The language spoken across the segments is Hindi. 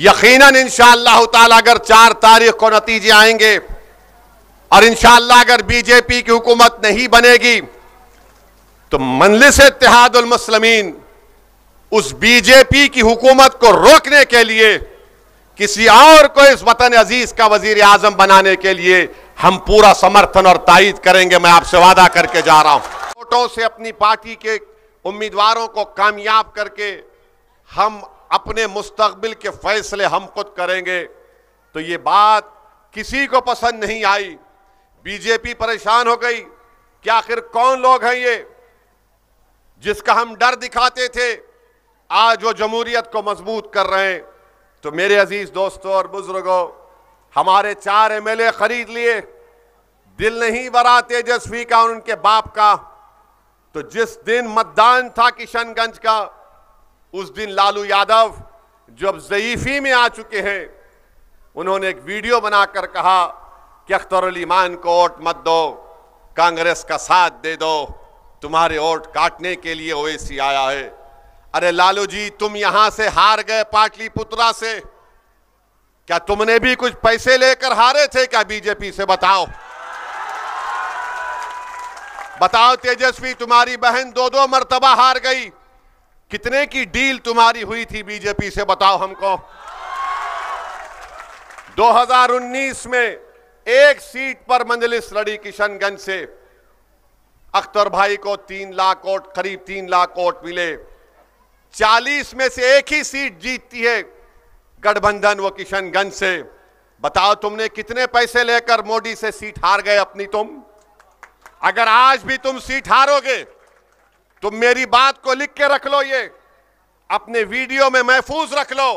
यकीनन इन शह अगर चार तारीख को नतीजे आएंगे और इंशाल्लाह अगर बीजेपी की हुकूमत नहीं बनेगी तो मनलिस इतिहादमसलमिन उस बीजेपी की हुकूमत को रोकने के लिए किसी और को इस वतन अजीज का वजीर आजम बनाने के लिए हम पूरा समर्थन और तायद करेंगे मैं आपसे वादा करके जा रहा हूं वोटों से अपनी पार्टी के उम्मीदवारों को कामयाब करके हम अपने मुस्तबिल के फैसले हम खुद करेंगे तो ये बात किसी को पसंद नहीं आई बीजेपी परेशान हो गई कि आखिर कौन लोग हैं ये जिसका हम डर दिखाते थे आज वो जमहूरियत को मजबूत कर रहे हैं तो मेरे अजीज दोस्तों और बुजुर्गों हमारे चार एमएलए खरीद लिए दिल नहीं भरा तेजस्वी का और उनके बाप का तो जिस दिन मतदान था किशनगंज का उस दिन लालू यादव जो अब जयीफी में आ चुके हैं उन्होंने एक वीडियो बनाकर कहा कि अख्तर ईमान को वोट मत दो कांग्रेस का साथ दे दो तुम्हारे वोट काटने के लिए ओवैसी आया है अरे लालू जी तुम यहां से हार गए पाटलिपुत्रा से क्या तुमने भी कुछ पैसे लेकर हारे थे क्या बीजेपी से बताओ बताओ तेजस्वी तुम्हारी बहन दो दो मरतबा हार गई कितने की डील तुम्हारी हुई थी बीजेपी से बताओ हमको 2019 में एक सीट पर मंजलिस लड़ी किशनगंज से अख्तर भाई को तीन लाख वोट करीब तीन लाख वोट मिले 40 में से एक ही सीट जीतती है गठबंधन वो किशनगंज से बताओ तुमने कितने पैसे लेकर मोदी से सीट हार गए अपनी तुम अगर आज भी तुम सीट हारोगे तुम मेरी बात को लिख के रख लो ये अपने वीडियो में महफूज रख लो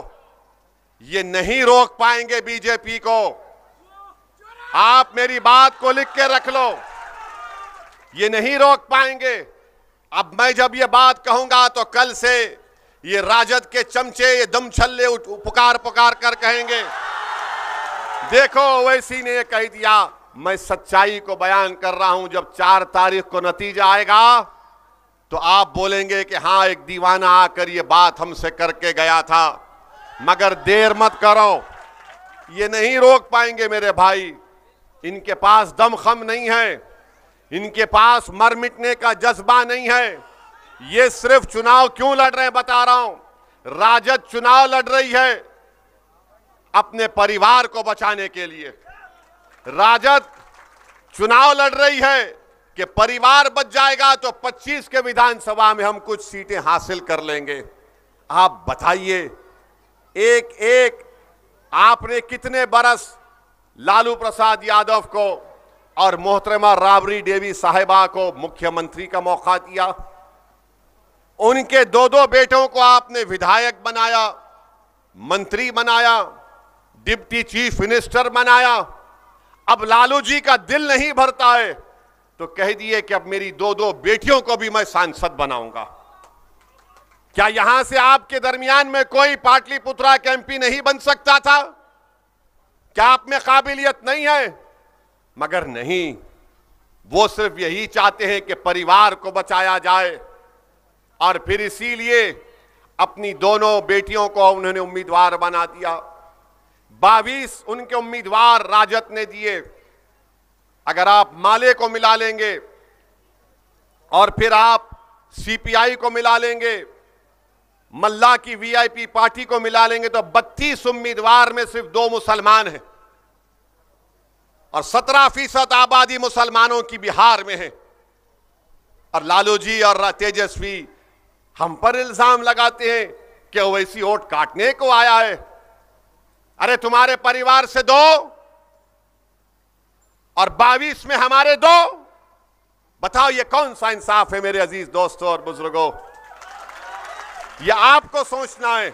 ये नहीं रोक पाएंगे बीजेपी को आप मेरी बात को लिख के रख लो ये नहीं रोक पाएंगे अब मैं जब ये बात कहूंगा तो कल से ये राजद के चमचे ये दम छल्ले पुकार पुकार कर कहेंगे देखो ओवैसी ने कह दिया मैं सच्चाई को बयान कर रहा हूं जब चार तारीख को नतीजा आएगा तो आप बोलेंगे कि हाँ एक दीवाना आकर ये बात हमसे करके गया था मगर देर मत करो ये नहीं रोक पाएंगे मेरे भाई इनके पास दम खम नहीं है इनके पास मर मिटने का जज्बा नहीं है ये सिर्फ चुनाव क्यों लड़ रहे हैं बता रहा हूं राजद चुनाव लड़ रही है अपने परिवार को बचाने के लिए राजद चुनाव लड़ रही है कि परिवार बच जाएगा तो 25 के विधानसभा में हम कुछ सीटें हासिल कर लेंगे आप बताइए एक एक आपने कितने बरस लालू प्रसाद यादव को और मोहतरमा राबरी देवी साहिबा को मुख्यमंत्री का मौका दिया उनके दो दो बेटों को आपने विधायक बनाया मंत्री बनाया डिप्टी चीफ मिनिस्टर बनाया अब लालू जी का दिल नहीं भरता है तो कह दिए कि अब मेरी दो दो बेटियों को भी मैं सांसद बनाऊंगा क्या यहां से आपके दरमियान में कोई पाटलिपुत्रा के एमपी नहीं बन सकता था क्या आप में काबिलियत नहीं है मगर नहीं वो सिर्फ यही चाहते हैं कि परिवार को बचाया जाए और फिर इसीलिए अपनी दोनों बेटियों को उन्होंने उम्मीदवार बना दिया बावीस उनके उम्मीदवार राजद ने दिए अगर आप माले को मिला लेंगे और फिर आप सीपीआई को मिला लेंगे मल्ला की वीआईपी पार्टी को मिला लेंगे तो 32 उम्मीदवार में सिर्फ दो मुसलमान हैं और 17 फीसद आबादी मुसलमानों की बिहार में है और लालू जी और तेजस्वी हम पर इल्जाम लगाते हैं कि वैसी वोट काटने को आया है अरे तुम्हारे परिवार से दो और बाईस में हमारे दो बताओ ये कौन सा इंसाफ है मेरे अजीज दोस्तों और बुजुर्गों यह आपको सोचना है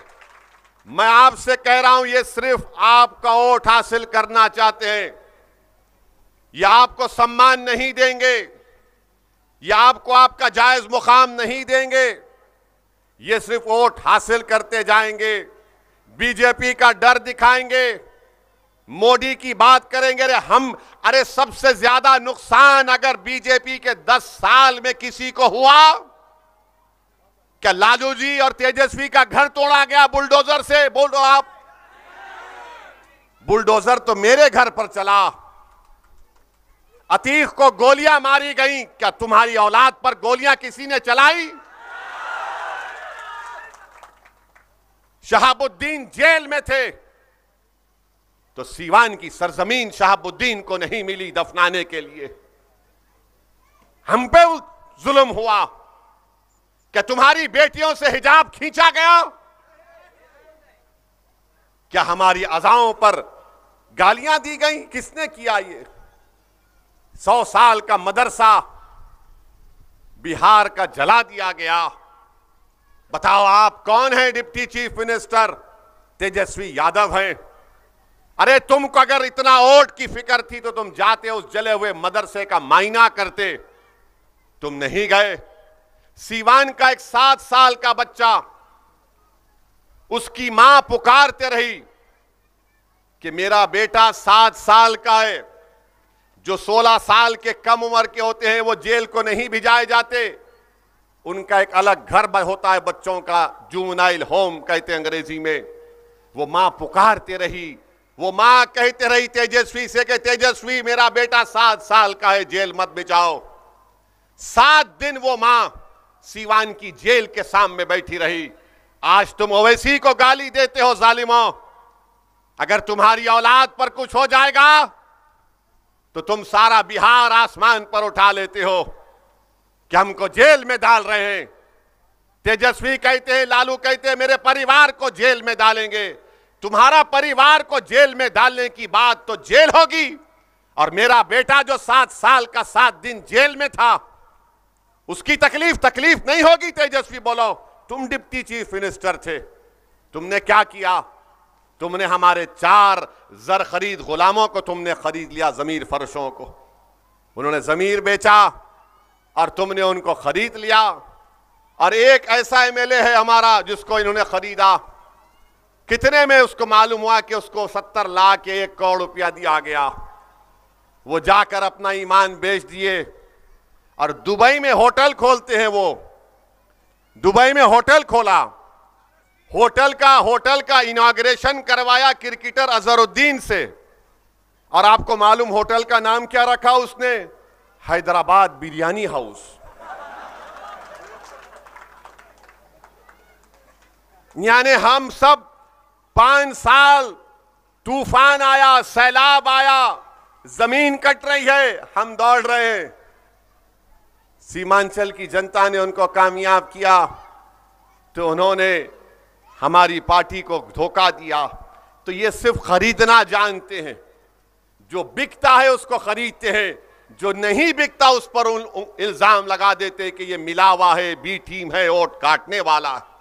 मैं आपसे कह रहा हूं ये सिर्फ आपका वोट हासिल करना चाहते हैं यह आपको सम्मान नहीं देंगे यह आपको आपका जायज मुकाम नहीं देंगे ये सिर्फ वोट हासिल करते जाएंगे बीजेपी का डर दिखाएंगे मोदी की बात करेंगे अरे हम अरे सबसे ज्यादा नुकसान अगर बीजेपी के 10 साल में किसी को हुआ क्या लालू जी और तेजस्वी का घर तोड़ा गया बुलडोजर से बोल दो आप बुलडोजर तो मेरे घर पर चला अतीक को गोलियां मारी गई क्या तुम्हारी औलाद पर गोलियां किसी ने चलाई शहाबुद्दीन जेल में थे तो सीवान की सरजमीन शहाबुद्दीन को नहीं मिली दफनाने के लिए हम पे जुल्म हुआ क्या तुम्हारी बेटियों से हिजाब खींचा गया क्या हमारी अजाओं पर गालियां दी गई किसने किया ये सौ साल का मदरसा बिहार का जला दिया गया बताओ आप कौन है deputy chief minister Tejashwi Yadav हैं अरे तुमको अगर इतना ओट की फिक्र थी तो तुम जाते उस जले हुए मदरसे का मायना करते तुम नहीं गए सीवान का एक सात साल का बच्चा उसकी मां पुकारते रही कि मेरा बेटा सात साल का है जो सोलह साल के कम उम्र के होते हैं वो जेल को नहीं भिजाए जाते उनका एक अलग घर होता है बच्चों का जूनाइल होम कहते अंग्रेजी में वो मां पुकारते रही वो माँ कहते रही तेजस्वी से कि तेजस्वी मेरा बेटा सात साल का है जेल मत बिचाओ सात दिन वो माँ सीवान की जेल के सामने बैठी रही आज तुम ओवैसी को गाली देते हो जालिमो अगर तुम्हारी औलाद पर कुछ हो जाएगा तो तुम सारा बिहार आसमान पर उठा लेते हो कि हमको जेल में डाल रहे हैं तेजस्वी कहते हैं लालू कहते हैं मेरे परिवार को जेल में डालेंगे तुम्हारा परिवार को जेल में डालने की बात तो जेल होगी और मेरा बेटा जो सात साल का सात दिन जेल में था उसकी तकलीफ तकलीफ नहीं होगी तेजस्वी बोलो तुम डिप्टी चीफ मिनिस्टर थे तुमने क्या किया तुमने हमारे चार जर खरीद गुलामों को तुमने खरीद लिया जमीर फरशों को उन्होंने जमीर बेचा और तुमने उनको खरीद लिया और एक ऐसा एमएलए है हमारा जिसको इन्होंने खरीदा कितने में उसको मालूम हुआ कि उसको सत्तर लाख एक करोड़ रुपया दिया गया वो जाकर अपना ईमान बेच दिए और दुबई में होटल खोलते हैं वो दुबई में होटल खोला होटल का होटल का इनाग्रेशन करवाया क्रिकेटर अजहरुद्दीन से और आपको मालूम होटल का नाम क्या रखा उसने हैदराबाद बिरयानी हाउस यानी हम सब पांच साल तूफान आया सैलाब आया जमीन कट रही है हम दौड़ रहे हैं सीमांचल की जनता ने उनको कामयाब किया तो उन्होंने हमारी पार्टी को धोखा दिया तो ये सिर्फ खरीदना जानते हैं जो बिकता है उसको खरीदते हैं जो नहीं बिकता उस पर इल्जाम लगा देते कि ये मिलावा है बी टीम है वोट काटने वाला है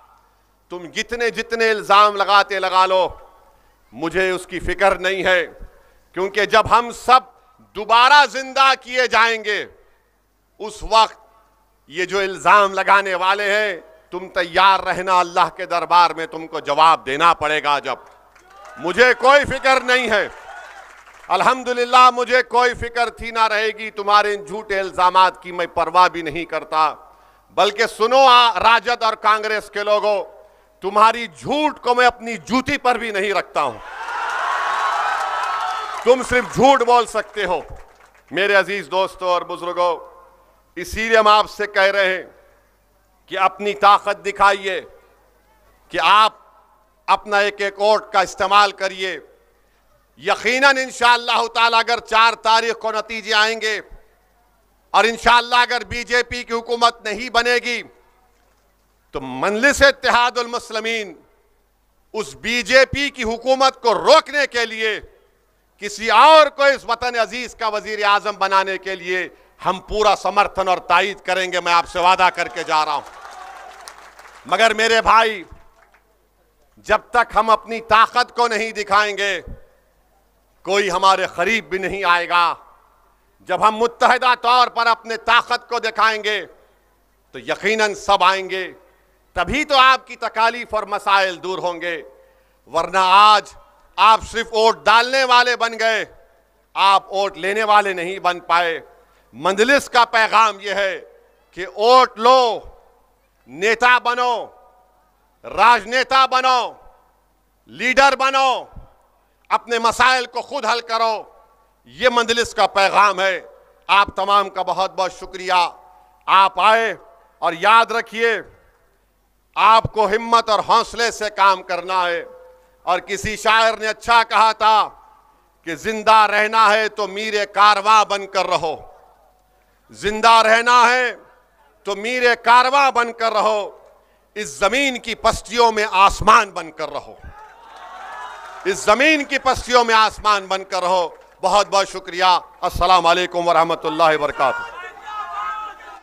तुम जितने जितने इल्ज़ाम लगाते लगा लो मुझे उसकी फिक्र नहीं है क्योंकि जब हम सब दोबारा जिंदा किए जाएंगे उस वक्त ये जो इल्ज़ाम लगाने वाले हैं तुम तैयार रहना अल्लाह के दरबार में तुमको जवाब देना पड़ेगा जब मुझे कोई फिक्र नहीं है अल्हम्दुलिल्लाह मुझे कोई फिक्र थी ना रहेगी तुम्हारे इन झूठे इल्ज़ाम की मैं परवाह भी नहीं करता बल्कि सुनो राजद और कांग्रेस के लोगों तुम्हारी झूठ को मैं अपनी जूती पर भी नहीं रखता हूं तुम सिर्फ झूठ बोल सकते हो मेरे अजीज दोस्तों और बुजुर्गों इसीलिए हम आपसे कह रहे हैं कि अपनी ताकत दिखाइए कि आप अपना एक एक वोट का इस्तेमाल करिए यकीनन इन ताला अगर चार तारीख को नतीजे आएंगे और इन अगर बीजेपी की हुकूमत नहीं बनेगी तो मनलिस इतिहादमसलमिन उस बीजेपी की हुकूमत को रोकने के लिए किसी और को इस वतन अजीज का वजीर आजम बनाने के लिए हम पूरा समर्थन और तायद करेंगे मैं आपसे वादा करके जा रहा हूं मगर मेरे भाई जब तक हम अपनी ताकत को नहीं दिखाएंगे कोई हमारे करीब भी नहीं आएगा जब हम मुतहदा तौर पर अपने ताकत को दिखाएंगे तो यकीनन सब आएंगे तभी तो आपकी तकालीफ और मसाइल दूर होंगे वरना आज आप सिर्फ वोट डालने वाले बन गए आप वोट लेने वाले नहीं बन पाए मंजलिस का पैगाम यह है कि वोट लो नेता बनो राजनेता बनो लीडर बनो अपने मसाइल को खुद हल करो ये मंजलिस का पैगाम है आप तमाम का बहुत बहुत शुक्रिया आप आए और याद रखिए आपको हिम्मत और हौसले से काम करना है और किसी शायर ने अच्छा कहा था कि जिंदा रहना है तो मीरे कारवा बनकर रहो जिंदा रहना है तो मीरे कारवा बनकर रहो इस जमीन की पस्तियों में आसमान बनकर रहो इस जमीन की पस्तियों में आसमान बनकर रहो बहुत बहुत शुक्रिया असलकम वरहमल वर्का